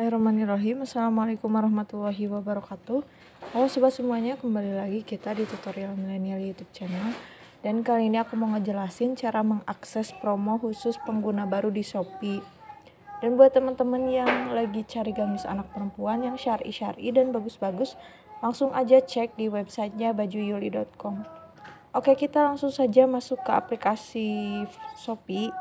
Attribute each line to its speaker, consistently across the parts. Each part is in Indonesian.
Speaker 1: Bismillahirrahmanirrahim Assalamualaikum warahmatullahi wabarakatuh Halo sobat semuanya kembali lagi kita di tutorial milenial youtube channel Dan kali ini aku mau ngejelasin cara mengakses promo khusus pengguna baru di Shopee Dan buat teman-teman yang lagi cari gamis anak perempuan yang syari-syari dan bagus-bagus Langsung aja cek di websitenya bajuyuli.com Oke kita langsung saja masuk ke aplikasi Shopee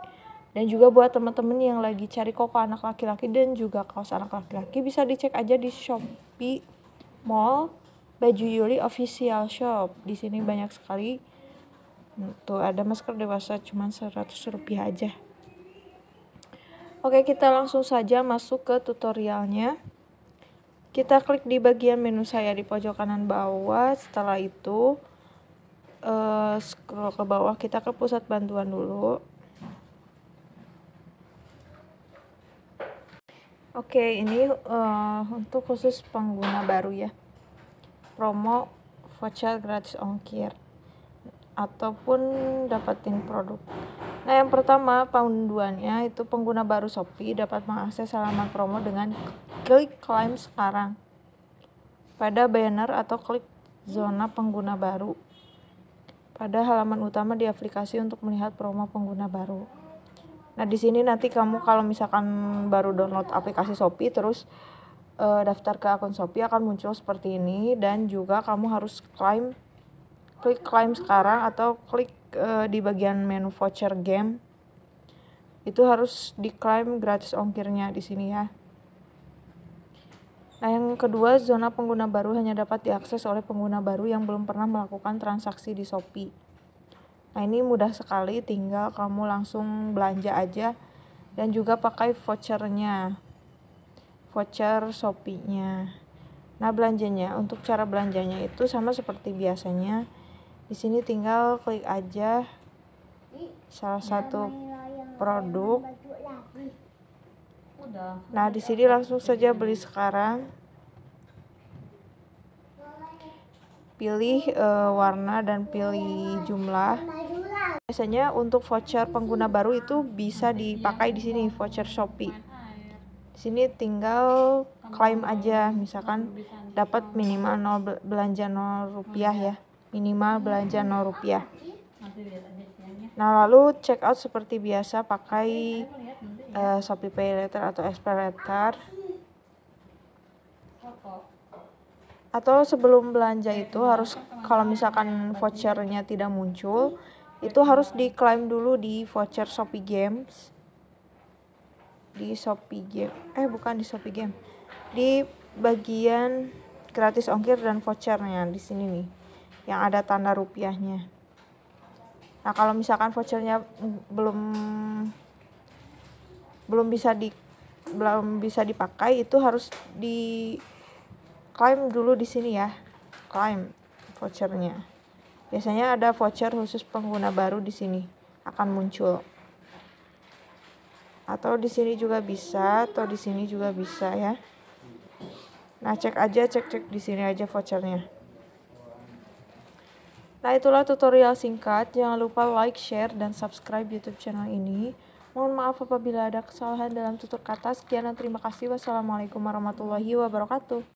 Speaker 1: dan juga buat teman-teman yang lagi cari koko anak laki-laki dan juga kaos anak laki-laki bisa dicek aja di Shopee Mall Baju Yuli Official Shop. Di sini banyak sekali. Hmm, tuh ada masker dewasa cuman 100 rupiah aja. Oke, kita langsung saja masuk ke tutorialnya. Kita klik di bagian menu saya di pojok kanan bawah. Setelah itu uh, scroll ke bawah kita ke pusat bantuan dulu. Oke, ini uh, untuk khusus pengguna baru ya. Promo voucher gratis ongkir ataupun dapatin produk. Nah, yang pertama panduannya itu pengguna baru Shopee dapat mengakses halaman promo dengan klik claim sekarang pada banner atau klik zona pengguna baru pada halaman utama di aplikasi untuk melihat promo pengguna baru. Nah, di sini nanti kamu kalau misalkan baru download aplikasi Shopee terus uh, daftar ke akun Shopee akan muncul seperti ini dan juga kamu harus klaim klik klaim sekarang atau klik uh, di bagian menu voucher game. Itu harus diklaim gratis ongkirnya di sini ya. Nah, yang kedua, zona pengguna baru hanya dapat diakses oleh pengguna baru yang belum pernah melakukan transaksi di Shopee. Nah, ini mudah sekali, tinggal kamu langsung belanja aja dan juga pakai vouchernya. Voucher Shopee-nya. Nah, belanjanya untuk cara belanjanya itu sama seperti biasanya. Di sini tinggal klik aja salah satu produk. Nah, di sini langsung saja beli sekarang. Pilih uh, warna dan pilih jumlah. Biasanya untuk voucher pengguna baru itu bisa dipakai di sini voucher Shopee. Di sini tinggal klaim aja misalkan dapat minimal 0 belanja 0 rupiah ya. Minimal belanja 0 rupiah. Nah, lalu check out seperti biasa pakai uh, Shopee Pay Later atau Express Later. Atau sebelum belanja itu harus kalau misalkan vouchernya tidak muncul, itu harus diklaim dulu di voucher Shopee Games di Shopee Game eh bukan di Shopee Game di bagian gratis ongkir dan vouchernya di sini nih yang ada tanda rupiahnya nah kalau misalkan vouchernya belum belum bisa di belum bisa dipakai itu harus di klaim dulu di sini ya klaim vouchernya Biasanya ada voucher khusus pengguna baru di sini akan muncul. Atau di sini juga bisa, atau di sini juga bisa ya. Nah, cek aja, cek-cek di sini aja vouchernya. Nah, itulah tutorial singkat. Jangan lupa like, share, dan subscribe YouTube channel ini. Mohon maaf apabila ada kesalahan dalam tutur kata. Sekian dan terima kasih. Wassalamualaikum warahmatullahi wabarakatuh.